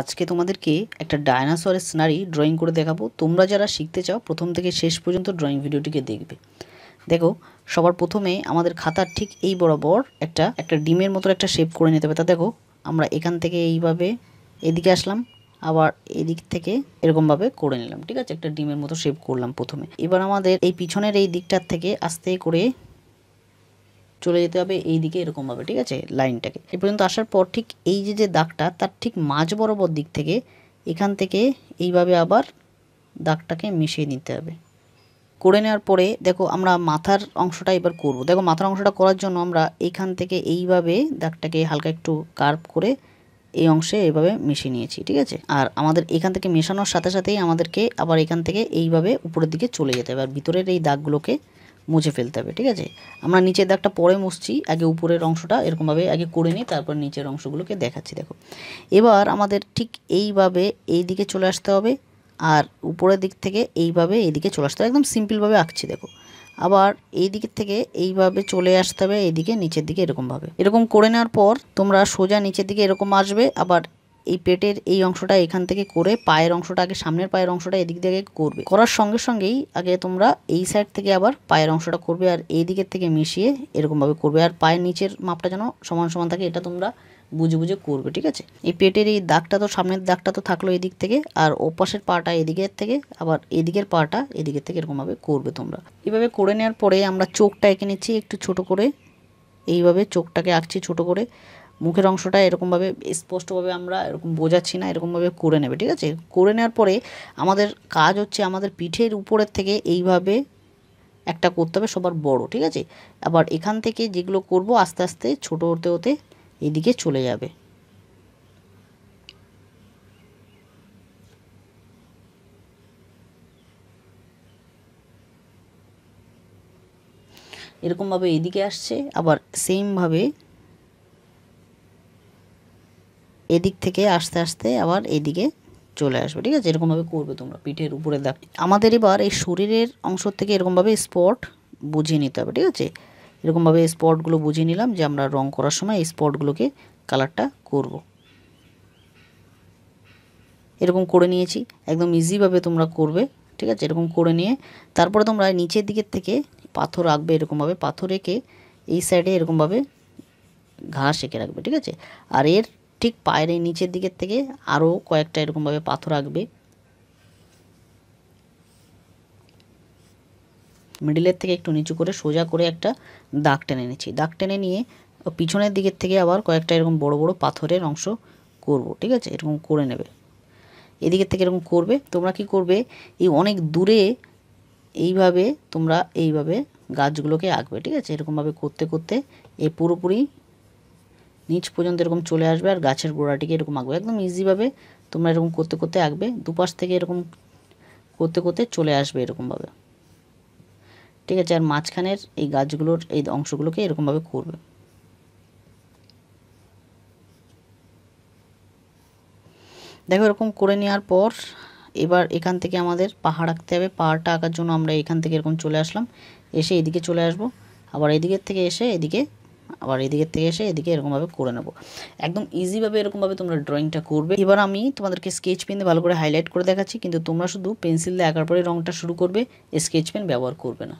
আজকে তোমাদেরকে একটা ডায়নাসরের স্নারি ড্রয়িং করে দেখাবো তোমরা যারা শিখতে চাও প্রথম থেকে শেষ পর্যন্ত ড্রয়িং ভিডিওটিকে দেখবে দেখো সবার প্রথমে আমাদের খাতার ঠিক এই বরাবর একটা একটা ডিমের মতো একটা শেপ করে নিতে হবে তা দেখো আমরা এখান থেকে এইভাবে এদিকে আসলাম আবার এদিক থেকে এরকমভাবে করে নিলাম ঠিক আছে একটা ডিমের মতো শেপ করলাম প্রথমে এবার আমাদের এই পিছনের এই দিকটার থেকে আস্তে করে চলে যেতে হবে এই দিকে এরকমভাবে ঠিক আছে লাইনটাকে এ পর্যন্ত আসার পর ঠিক এই যে যে দাগটা তার ঠিক মাঝ বরাবর দিক থেকে এখান থেকে এইভাবে আবার দাগটাকে মিশিয়ে নিতে হবে করে নেওয়ার পরে দেখো আমরা মাথার অংশটা এবার করব দেখো মাথার অংশটা করার জন্য আমরা এখান থেকে এইভাবে দাগটাকে হালকা একটু কার্ভ করে এই অংশে এভাবে মিশিয়ে নিয়েছি ঠিক আছে আর আমাদের এখান থেকে মেশানোর সাথে সাথেই আমাদেরকে আবার এখান থেকে এইভাবে উপরের দিকে চলে যেতে হবে আর ভিতরের এই দাগগুলোকে মুছে ফেলতে হবে ঠিক আছে আমরা নিচের দাগটা পরে মুছছি আগে উপরের অংশটা এরকমভাবে আগে করে নিই তারপর নিচের অংশগুলোকে দেখাচ্ছি দেখো এবার আমাদের ঠিক এইভাবে এই দিকে চলে আসতে হবে আর উপরের দিক থেকে এইভাবে দিকে চলে আসতে হবে একদম সিম্পলভাবে আঁকছি দেখো আবার এই দিক থেকে এইভাবে চলে আসতে হবে এইদিকে নিচের দিকে এরকমভাবে এরকম করে নেওয়ার পর তোমরা সোজা নিচের দিকে এরকম আসবে আবার এই পেটের এই অংশটা এখান থেকে করে পায়ের অংশটা আগে সামনের পায়ের অংশটা এদিক থেকে করবে করার সঙ্গে সঙ্গেই আগে তোমরা এই সাইড থেকে আবার পায়ের অংশটা করবে আর এই দিকের থেকে মিশিয়ে এরকমভাবে করবে আর পায়ের নিচের মাপটা যেন সমান সমান থাকে এটা তোমরা বুঝে বুঝে করবে ঠিক আছে এই পেটের এই দাগটা তো সামনের দাগটা তো থাকলো এদিক থেকে আর ওপাশের পাটা এদিকের থেকে আবার এদিকের পাটা এদিকের থেকে এরকমভাবে করবে তোমরা এভাবে করে নেওয়ার পরে আমরা চোখটা এঁকে নিচ্ছি একটু ছোট করে এইভাবে চোখটাকে আঁকছি ছোট করে মুখের অংশটা এরকমভাবে স্পষ্টভাবে আমরা এরকম বোঝাচ্ছি না এরকমভাবে করে নেবে ঠিক আছে করে নেওয়ার পরে আমাদের কাজ হচ্ছে আমাদের পিঠের উপরের থেকে এইভাবে একটা করতে হবে সবার বড় ঠিক আছে আবার এখান থেকে যেগুলো করব আস্তে আস্তে ছোট হতে হতে এদিকে চলে যাবে এরকমভাবে এদিকে আসছে আবার সেমভাবে এদিক থেকে আস্তে আস্তে আবার এদিকে চলে আসবে ঠিক আছে এরকমভাবে করবে তোমরা পিঠের উপরে দাগ আমাদের এবার এই শরীরের অংশ থেকে এরকমভাবে স্পট বুঝিয়ে নিতে হবে ঠিক আছে এরকমভাবে স্পটগুলো বুঝিয়ে নিলাম যে আমরা রং করার সময় এই স্পটগুলোকে কালারটা করব। এরকম করে নিয়েছি একদম ইজিভাবে তোমরা করবে ঠিক আছে এরকম করে নিয়ে তারপরে তোমরা নিচের দিকের থেকে পাথর আঁকবে এরকমভাবে পাথর রেখে এই সাইডে এরকমভাবে ঘাস এঁকে রাখবে ঠিক আছে আর এর ঠিক পায়ের এই নিচের দিকের থেকে আরও কয়েকটা এরকমভাবে পাথর আঁকবে মিডিলের থেকে একটু নিচু করে সোজা করে একটা দাগ টেনে নিচ্ছি দাগ টেনে নিয়ে পিছনের দিকের থেকে আবার কয়েকটা এরকম বড় বড় পাথরের অংশ করব ঠিক আছে এরকম করে নেবে এদিকের থেকে এরকম করবে তোমরা কি করবে এই অনেক দূরে এইভাবে তোমরা এইভাবে গাছগুলোকে আঁকবে ঠিক আছে এরকমভাবে করতে করতে এ পুরোপুরি নিচ পর্যন্ত এরকম চলে আসবে আর গাছের গোড়াটিকে এরকম আঁকবে একদম ইজিভাবে তোমরা এরকম করতে করতে আঁকবে দুপাশ থেকে এরকম করতে করতে চলে আসবে এরকমভাবে ঠিক আছে আর মাঝখানের এই গাছগুলোর এই অংশগুলোকে এরকমভাবে করবে দেখো এরকম করে নেওয়ার পর এবার এখান থেকে আমাদের পাহাড় আঁকতে হবে পাহাড়টা আঁকার জন্য আমরা এখান থেকে এরকম চলে আসলাম এসে এদিকে চলে আসব আবার এদিকের থেকে এসে এদিকে আবার এদিকের থেকে এসে এদিকে এরকমভাবে করে নেবো একদম ইজিভাবে এরকমভাবে তোমরা ড্রয়িংটা করবে এবার আমি তোমাদেরকে স্কেচ পেন দিয়ে ভালো করে হাইলাইট করে দেখাচ্ছি কিন্তু তোমরা শুধু পেন্সিল দিয়ে আঁকার পরে রঙটা শুরু করবে স্কেচ পেন ব্যবহার করবে না